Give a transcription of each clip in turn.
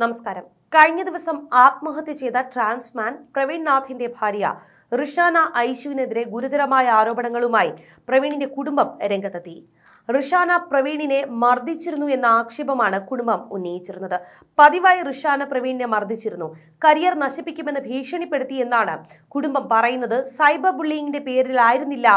നമസ്കാരം കഴിഞ്ഞ ദിവസം ആത്മഹത്യ ചെയ്ത ട്രാൻസ്മാൻ പ്രവീൺ നാഥിന്റെ ഭാര്യ റിഷാന ഐഷുവിനെതിരെ ഗുരുതരമായ ആരോപണങ്ങളുമായി പ്രവീണിന്റെ കുടുംബം രംഗത്തെത്തി റിഷാന പ്രവീണിനെ മർദ്ദിച്ചിരുന്നു എന്ന ആക്ഷേപമാണ് കുടുംബം ഉന്നയിച്ചിരുന്നത് പതിവായി റിഷാന പ്രവീണിനെ മർദ്ദിച്ചിരുന്നു കരിയർ നശിപ്പിക്കുമെന്ന് ഭീഷണിപ്പെടുത്തി എന്നാണ് കുടുംബം പറയുന്നത് സൈബർ ബുള്ളിയിങ്ങിന്റെ പേരിലായിരുന്നില്ല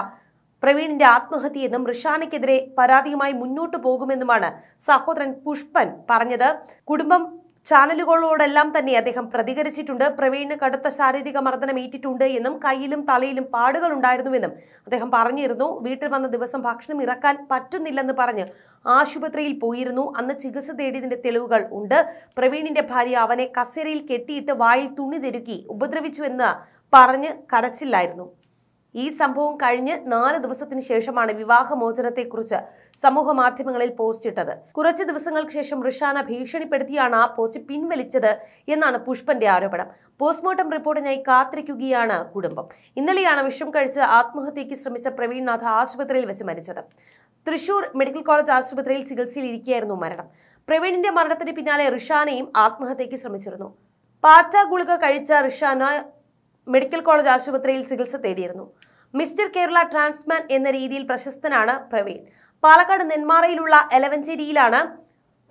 പ്രവീണിന്റെ ആത്മഹത്യയെന്നും റിഷാനയ്ക്കെതിരെ പരാതിയുമായി മുന്നോട്ടു പോകുമെന്നുമാണ് സഹോദരൻ പുഷ്പൻ പറഞ്ഞത് കുടുംബം ചാനലുകളോടെല്ലാം തന്നെ അദ്ദേഹം പ്രതികരിച്ചിട്ടുണ്ട് പ്രവീണിന് കടുത്ത ശാരീരിക മർദ്ദനം ഏറ്റിട്ടുണ്ട് എന്നും കയ്യിലും തലയിലും പാടുകൾ ഉണ്ടായിരുന്നുവെന്നും അദ്ദേഹം പറഞ്ഞിരുന്നു വീട്ടിൽ വന്ന ദിവസം ഭക്ഷണം ഇറക്കാൻ പറ്റുന്നില്ലെന്ന് പറഞ്ഞ് ആശുപത്രിയിൽ പോയിരുന്നു അന്ന് ചികിത്സ തേടിയതിന്റെ തെളിവുകൾ ഉണ്ട് പ്രവീണിന്റെ ഭാര്യ അവനെ കസേരയിൽ കെട്ടിയിട്ട് വായിൽ തുണി തിരുക്കി ഉപദ്രവിച്ചു എന്ന് പറഞ്ഞ് കരച്ചില്ലായിരുന്നു ഈ സംഭവം കഴിഞ്ഞ് നാല് ദിവസത്തിന് ശേഷമാണ് വിവാഹമോചനത്തെക്കുറിച്ച് സമൂഹ മാധ്യമങ്ങളിൽ പോസ്റ്റ് ഇട്ടത് കുറച്ച് ദിവസങ്ങൾക്ക് ശേഷം ഋഷാന ഭീഷണിപ്പെടുത്തിയാണ് ആ പോസ്റ്റ് പിൻവലിച്ചത് എന്നാണ് പുഷ്പന്റെ ആരോപണം പോസ്റ്റ്മോർട്ടം റിപ്പോർട്ടിനായി കാത്തിരിക്കുകയാണ് കുടുംബം ഇന്നലെയാണ് വിഷം കഴിച്ച് ആത്മഹത്യയ്ക്ക് ശ്രമിച്ച പ്രവീൺനാഥ് ആശുപത്രിയിൽ വെച്ച് മരിച്ചത് തൃശൂർ മെഡിക്കൽ കോളേജ് ആശുപത്രിയിൽ ചികിത്സയിലിരിക്കുകയായിരുന്നു മരണം പ്രവീണിന്റെ മരണത്തിന് പിന്നാലെ ഋഷാനയും ആത്മഹത്യയ്ക്ക് ശ്രമിച്ചിരുന്നു പാറ്റ ഗുളിക കഴിച്ച ഋഷാന മെഡിക്കൽ കോളേജ് ആശുപത്രിയിൽ ചികിത്സ തേടിയിരുന്നു മിസ്റ്റർ കേരള ട്രാൻസ്മാൻ എന്ന രീതിയിൽ പ്രശസ്തനാണ് പ്രവീൺ പാലക്കാട് നെന്മാറയിലുള്ള എലവഞ്ചേരിയിലാണ്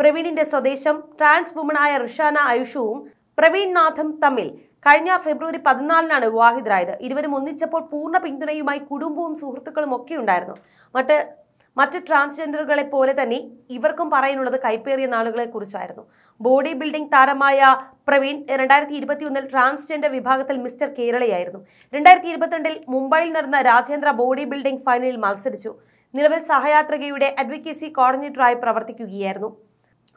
പ്രവീണിന്റെ സ്വദേശം ട്രാൻസ് വുമണായ റിഷാന ആയുഷുവും പ്രവീൺ നാഥും തമ്മിൽ കഴിഞ്ഞ ഫെബ്രുവരി പതിനാലിനാണ് വിവാഹിതരായത് ഇരുവരും ഒന്നിച്ചപ്പോൾ പൂർണ്ണ പിന്തുണയുമായി കുടുംബവും സുഹൃത്തുക്കളും ഒക്കെ ഉണ്ടായിരുന്നു മറ്റ് മറ്റ് ട്രാൻസ്ജെൻഡറുകളെ പോലെ തന്നെ ഇവർക്കും പറയാനുള്ളത് കൈപ്പേറിയ നാളുകളെ കുറിച്ചായിരുന്നു ബോഡി ബിൽഡിംഗ് താരമായ പ്രവീൺ രണ്ടായിരത്തി ഇരുപത്തിയൊന്നിൽ ട്രാൻസ്ജെൻഡർ വിഭാഗത്തിൽ മിസ്റ്റർ കേരളയായിരുന്നു രണ്ടായിരത്തി ഇരുപത്തിരണ്ടിൽ മുംബൈയിൽ നടന്ന രാജേന്ദ്ര ബോഡി ബിൽഡിംഗ് ഫൈനലിൽ മത്സരിച്ചു നിലവിൽ സഹയാത്രികയുടെ അഡ്വക്കേസി കോർഡിനേറ്ററായി പ്രവർത്തിക്കുകയായിരുന്നു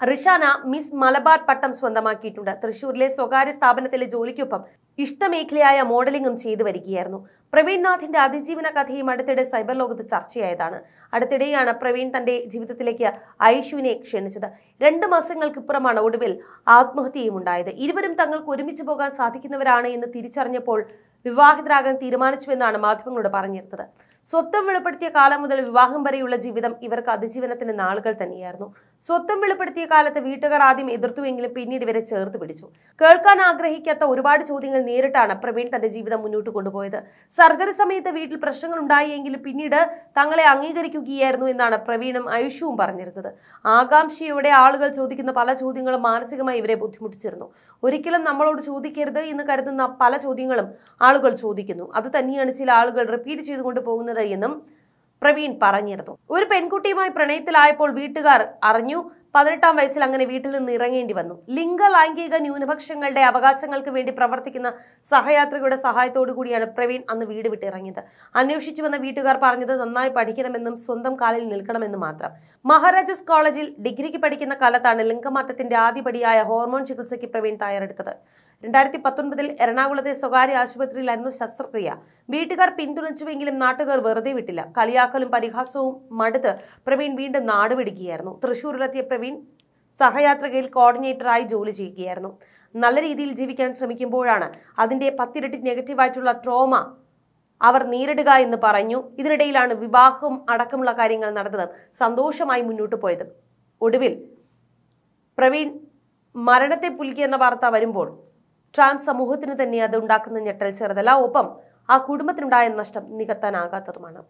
റിഷാന മിസ് മലബാർ പട്ടം സ്വന്തമാക്കിയിട്ടുണ്ട് തൃശൂരിലെ സ്വകാര്യ സ്ഥാപനത്തിലെ ജോലിക്കൊപ്പം ഇഷ്ടമേഖലയായ മോഡലിംഗും ചെയ്തു വരികയായിരുന്നു പ്രവീൺനാഥിന്റെ അതിജീവന കഥയും അടുത്തിടെ സൈബർ ലോകത്ത് ചർച്ചയായതാണ് അടുത്തിടെയാണ് പ്രവീൺ തന്റെ ജീവിതത്തിലേക്ക് ഐശുവിനെ ക്ഷണിച്ചത് രണ്ട് മാസങ്ങൾക്കിപ്പുറമാണ് ഒടുവിൽ ആത്മഹത്യയും ഉണ്ടായത് ഇരുവരും തങ്ങൾക്ക് ഒരുമിച്ച് പോകാൻ സാധിക്കുന്നവരാണ് എന്ന് തിരിച്ചറിഞ്ഞപ്പോൾ വിവാഹിതരാകാൻ തീരുമാനിച്ചുവെന്നാണ് മാധ്യമങ്ങളോട് പറഞ്ഞിരുന്നത് സ്വത്വം വെളിപ്പെടുത്തിയ കാലം മുതൽ വിവാഹം വരെയുള്ള ജീവിതം ഇവർക്ക് അതിജീവനത്തിന്റെ നാളുകൾ തന്നെയായിരുന്നു സ്വത്വം വെളിപ്പെടുത്തിയ കാലത്ത് വീട്ടുകാർ ആദ്യം എതിർത്തുവെങ്കിലും പിന്നീട് ഇവരെ ചേർത്ത് പിടിച്ചു കേൾക്കാൻ ആഗ്രഹിക്കാത്ത ഒരുപാട് ചോദ്യങ്ങൾ നേരിട്ടാണ് പ്രവീൺ തന്റെ ജീവിതം മുന്നോട്ട് കൊണ്ടുപോയത് സർജറി സമയത്ത് വീട്ടിൽ പ്രശ്നങ്ങൾ ഉണ്ടായെങ്കിലും പിന്നീട് തങ്ങളെ അംഗീകരിക്കുകയായിരുന്നു എന്നാണ് പ്രവീണും ആയുഷുവും പറഞ്ഞിരുന്നത് ആകാംക്ഷയോടെ ആളുകൾ ചോദിക്കുന്ന പല ചോദ്യങ്ങളും മാനസികമായി ഇവരെ ബുദ്ധിമുട്ടിച്ചിരുന്നു ഒരിക്കലും നമ്മളോട് ചോദിക്കരുത് എന്ന് കരുതുന്ന പല ചോദ്യങ്ങളും ആളുകൾ ചോദിക്കുന്നു അത് തന്നെയാണ് ചില ആളുകൾ റിപ്പീറ്റ് ചെയ്തുകൊണ്ട് പോകുന്നത് നടന്നത് എന്നും പ്രവീൺ പറഞ്ഞിരുന്നു ഒരു പെൺകുട്ടിയുമായി പ്രണയത്തിലായപ്പോൾ വീട്ടുകാർ അറിഞ്ഞു പതിനെട്ടാം വയസ്സിൽ അങ്ങനെ വീട്ടിൽ നിന്ന് ഇറങ്ങേണ്ടി വന്നു ലിംഗ ലൈംഗിക ന്യൂനപക്ഷങ്ങളുടെ അവകാശങ്ങൾക്ക് വേണ്ടി പ്രവർത്തിക്കുന്ന സഹയാത്രികളുടെ സഹായത്തോടു കൂടിയാണ് പ്രവീൺ അന്ന് വീട് വിട്ടിറങ്ങിയത് അന്വേഷിച്ചു വന്ന വീട്ടുകാർ പറഞ്ഞത് നന്നായി പഠിക്കണമെന്നും സ്വന്തം കാലിൽ നിൽക്കണമെന്നും മാത്രം മഹാരാജസ് കോളേജിൽ ഡിഗ്രിക്ക് പഠിക്കുന്ന കാലത്താണ് ലിംഗമാറ്റത്തിന്റെ ആദ്യപടിയായ ഹോർമോൺ ചികിത്സയ്ക്ക് പ്രവീൺ തയ്യാറെടുത്തത് രണ്ടായിരത്തി പത്തൊൻപതിൽ എറണാകുളത്തെ സ്വകാര്യ ആശുപത്രിയിലായിരുന്നു ശസ്ത്രക്രിയ വീട്ടുകാർ പിന്തുണച്ചുവെങ്കിലും നാട്ടുകാർ വെറുതെ വിട്ടില്ല കളിയാക്കലും പരിഹാസവും മടുത്ത് പ്രവീൺ വീണ്ടും നാടുപിടിക്കുകയായിരുന്നു തൃശൂരിലെത്തിയ പ്രവീൺ സഹയാത്രികയിൽ കോർഡിനേറ്ററായി ജോലി ചെയ്യുകയായിരുന്നു നല്ല രീതിയിൽ ജീവിക്കാൻ ശ്രമിക്കുമ്പോഴാണ് അതിൻ്റെ പത്തിരട്ടി നെഗറ്റീവായിട്ടുള്ള ട്രോമ അവർ നേരിടുക എന്ന് പറഞ്ഞു ഇതിനിടയിലാണ് വിവാഹം അടക്കമുള്ള കാര്യങ്ങൾ നടന്നത് സന്തോഷമായി മുന്നോട്ട് പോയത് ഒടുവിൽ പ്രവീൺ മരണത്തെ പുൽകിയെന്ന വാർത്ത വരുമ്പോൾ ട്രാൻസ് സമൂഹത്തിന് തന്നെ അത് ഉണ്ടാക്കുന്ന ഞെട്ടൽ ചെറുതല്ല ഒപ്പം ആ കുടുംബത്തിനുണ്ടായ നഷ്ടം നികത്താനാകാത്തതുമാണ്